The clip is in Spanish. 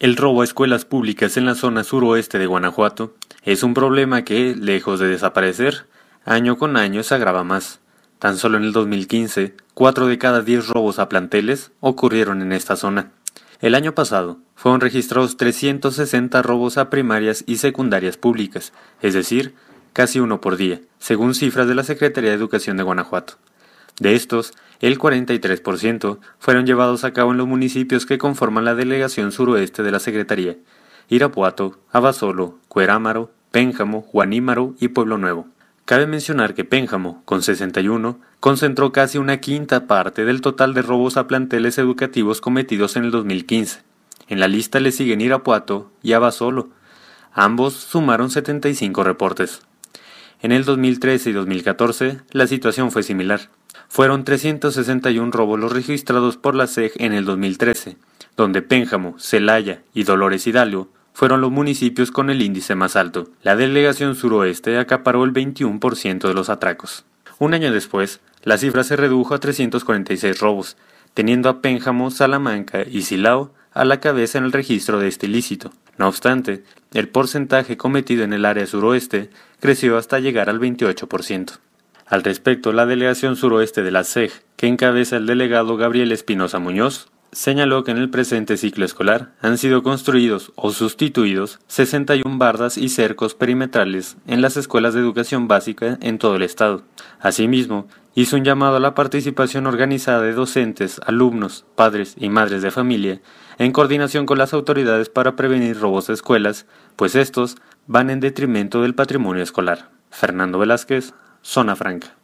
El robo a escuelas públicas en la zona suroeste de Guanajuato es un problema que, lejos de desaparecer, año con año se agrava más. Tan solo en el 2015, 4 de cada 10 robos a planteles ocurrieron en esta zona. El año pasado, fueron registrados 360 robos a primarias y secundarias públicas, es decir, casi uno por día, según cifras de la Secretaría de Educación de Guanajuato. De estos, el 43% fueron llevados a cabo en los municipios que conforman la delegación suroeste de la Secretaría, Irapuato, Abasolo, Cuerámaro, Pénjamo, Juanímaro y Pueblo Nuevo. Cabe mencionar que Pénjamo, con 61, concentró casi una quinta parte del total de robos a planteles educativos cometidos en el 2015. En la lista le siguen Irapuato y Abasolo. Ambos sumaron 75 reportes. En el 2013 y 2014, la situación fue similar. Fueron 361 robos los registrados por la SEG en el 2013, donde Pénjamo, Celaya y Dolores Hidalgo fueron los municipios con el índice más alto. La delegación suroeste acaparó el 21% de los atracos. Un año después, la cifra se redujo a 346 robos, teniendo a Pénjamo, Salamanca y Silao a la cabeza en el registro de este ilícito. No obstante, el porcentaje cometido en el área suroeste creció hasta llegar al 28%. Al respecto, la delegación suroeste de la SEG, que encabeza el delegado Gabriel Espinosa Muñoz, señaló que en el presente ciclo escolar han sido construidos o sustituidos 61 bardas y cercos perimetrales en las escuelas de educación básica en todo el estado. Asimismo, hizo un llamado a la participación organizada de docentes, alumnos, padres y madres de familia, en coordinación con las autoridades para prevenir robos a escuelas, pues estos van en detrimento del patrimonio escolar. Fernando Velázquez, Zona Franca.